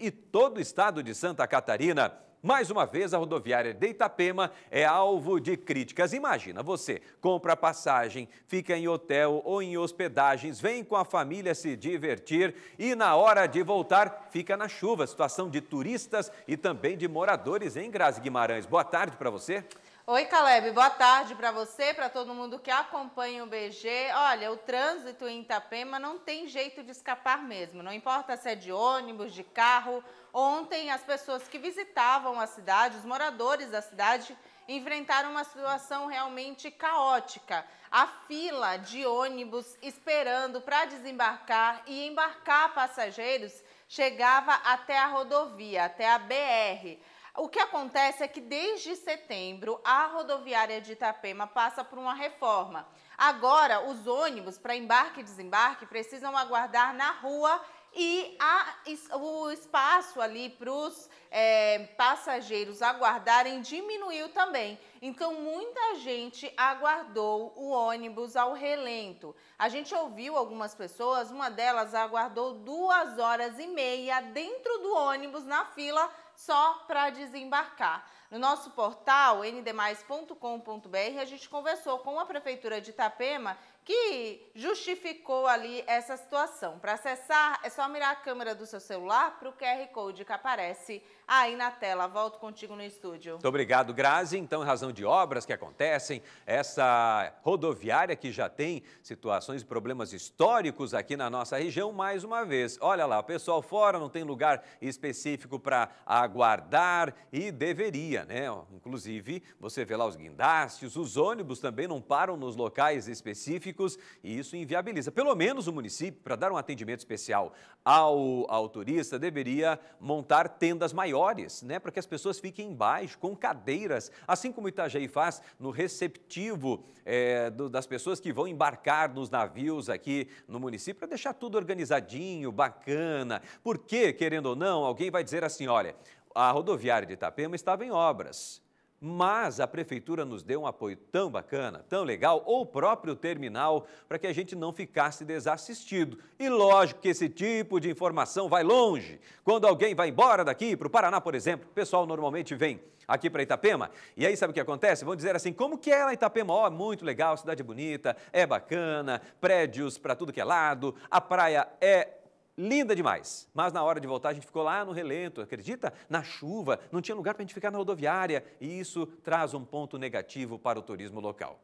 e todo o estado de Santa Catarina. Mais uma vez, a rodoviária de Itapema é alvo de críticas. Imagina você, compra passagem, fica em hotel ou em hospedagens, vem com a família se divertir e na hora de voltar fica na chuva. Situação de turistas e também de moradores em Graz Guimarães. Boa tarde para você. Oi, Caleb, boa tarde para você, para todo mundo que acompanha o BG. Olha, o trânsito em Itapema não tem jeito de escapar mesmo, não importa se é de ônibus, de carro. Ontem, as pessoas que visitavam a cidade, os moradores da cidade, enfrentaram uma situação realmente caótica. A fila de ônibus esperando para desembarcar e embarcar passageiros chegava até a rodovia, até a BR. O que acontece é que desde setembro a rodoviária de Itapema passa por uma reforma. Agora, os ônibus para embarque e desembarque precisam aguardar na rua e a, o espaço ali para os é, passageiros aguardarem diminuiu também. Então, muita gente aguardou o ônibus ao relento. A gente ouviu algumas pessoas, uma delas aguardou duas horas e meia dentro do ônibus na fila só para desembarcar. No nosso portal ndmais.com.br, a gente conversou com a Prefeitura de Itapema que justificou ali essa situação. Para acessar, é só mirar a câmera do seu celular para o QR Code que aparece aí na tela. Volto contigo no estúdio. Muito obrigado, Grazi. Então, em razão de obras que acontecem, essa rodoviária que já tem situações e problemas históricos aqui na nossa região, mais uma vez. Olha lá, o pessoal fora não tem lugar específico para a aguardar e deveria, né? Inclusive, você vê lá os guindastes, os ônibus também não param nos locais específicos e isso inviabiliza. Pelo menos o município, para dar um atendimento especial ao, ao turista, deveria montar tendas maiores, né? Para que as pessoas fiquem embaixo, com cadeiras, assim como Itajaí faz no receptivo é, do, das pessoas que vão embarcar nos navios aqui no município, para deixar tudo organizadinho, bacana. Porque, querendo ou não, alguém vai dizer assim, olha, a rodoviária de Itapema estava em obras, mas a prefeitura nos deu um apoio tão bacana, tão legal, ou o próprio terminal, para que a gente não ficasse desassistido. E lógico que esse tipo de informação vai longe. Quando alguém vai embora daqui para o Paraná, por exemplo, o pessoal normalmente vem aqui para Itapema, e aí sabe o que acontece? Vão dizer assim, como que é lá Itapema? Ó, oh, muito legal, cidade bonita, é bacana, prédios para tudo que é lado, a praia é linda demais. Mas na hora de voltar, a gente ficou lá no relento, acredita? Na chuva, não tinha lugar para a gente ficar na rodoviária. E isso traz um ponto negativo para o turismo local.